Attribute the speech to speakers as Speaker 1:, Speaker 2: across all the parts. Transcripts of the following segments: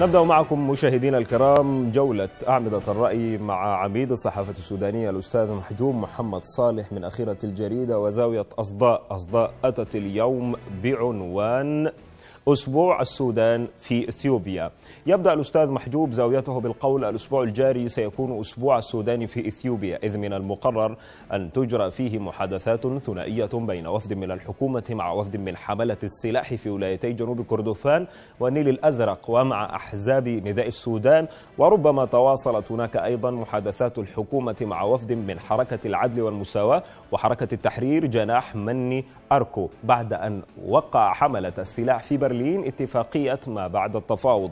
Speaker 1: نبدأ معكم مشاهدينا الكرام جولة أعمدة الرأي مع عميد الصحافة السودانية الأستاذ محجوم محمد صالح من أخيرة الجريدة وزاوية أصداء أصداء أتت اليوم بعنوان أسبوع السودان في إثيوبيا يبدأ الأستاذ محجوب زاويته بالقول الأسبوع الجاري سيكون أسبوع السودان في إثيوبيا إذ من المقرر أن تجرى فيه محادثات ثنائية بين وفد من الحكومة مع وفد من حملة السلاح في ولايتي جنوب كردفان والنيل الأزرق ومع أحزاب نداء السودان وربما تواصلت هناك أيضا محادثات الحكومة مع وفد من حركة العدل والمساواة وحركة التحرير جناح مني أركو بعد أن وقع حملة السلاح في برلين برلين اتفاقية ما بعد التفاوض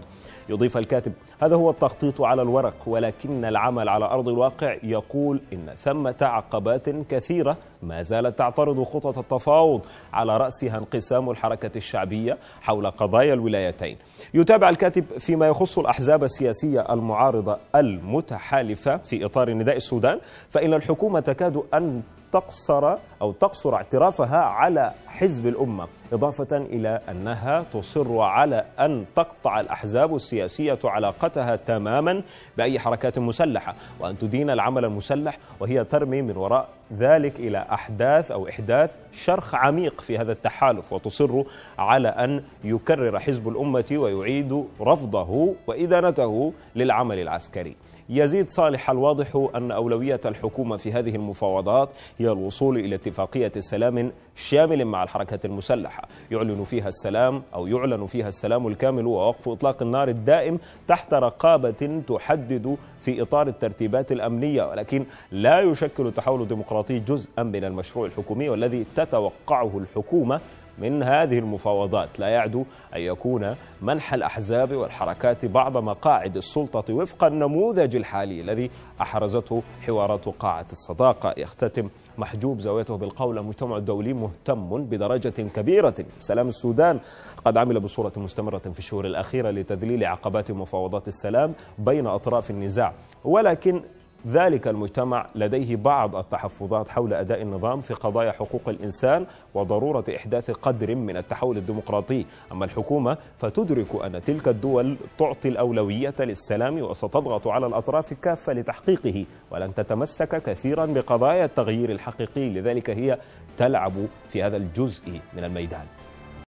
Speaker 1: يضيف الكاتب هذا هو التخطيط على الورق ولكن العمل على أرض الواقع يقول إن ثمة عقبات كثيرة ما زالت تعترض خطط التفاوض على رأسها انقسام الحركة الشعبية حول قضايا الولايتين يتابع الكاتب فيما يخص الأحزاب السياسية المعارضة المتحالفة في إطار نداء السودان فإن الحكومة تكاد أن تقصر أو تقصر اعترافها على حزب الأمة إضافة إلى أنها تصر على أن تقطع الأحزاب السياسية علاقتها تماما بأي حركات مسلحة وأن تدين العمل المسلح وهي ترمي من وراء ذلك إلى أحداث أو إحداث شرخ عميق في هذا التحالف وتصر على أن يكرر حزب الأمة ويعيد رفضه وإدانته للعمل العسكري يزيد صالح الواضح أن أولوية الحكومة في هذه المفاوضات هي الوصول إلى اتفاقية سلام شامل مع الحركة المسلحة يعلن فيها السلام أو يعلن فيها السلام الكامل ووقف إطلاق النار الدائم تحت رقابة تحدد في إطار الترتيبات الأمنية ولكن لا يشكل تحول ديمقراطي جزءا من من المشروع الحكومي والذي تتوقعه الحكومة من هذه المفاوضات لا يعدو أن يكون منح الأحزاب والحركات بعض مقاعد السلطة وفق النموذج الحالي الذي أحرزته حوارات قاعة الصداقة يختتم محجوب زاويته بالقول المجتمع الدولي مهتم بدرجة كبيرة سلام السودان قد عمل بصورة مستمرة في الشهور الأخيرة لتذليل عقبات مفاوضات السلام بين أطراف النزاع ولكن ذلك المجتمع لديه بعض التحفظات حول أداء النظام في قضايا حقوق الإنسان وضرورة إحداث قدر من التحول الديمقراطي أما الحكومة فتدرك أن تلك الدول تعطي الأولوية للسلام وستضغط على الأطراف كافة لتحقيقه ولن تتمسك كثيرا بقضايا التغيير الحقيقي لذلك هي تلعب في هذا الجزء من الميدان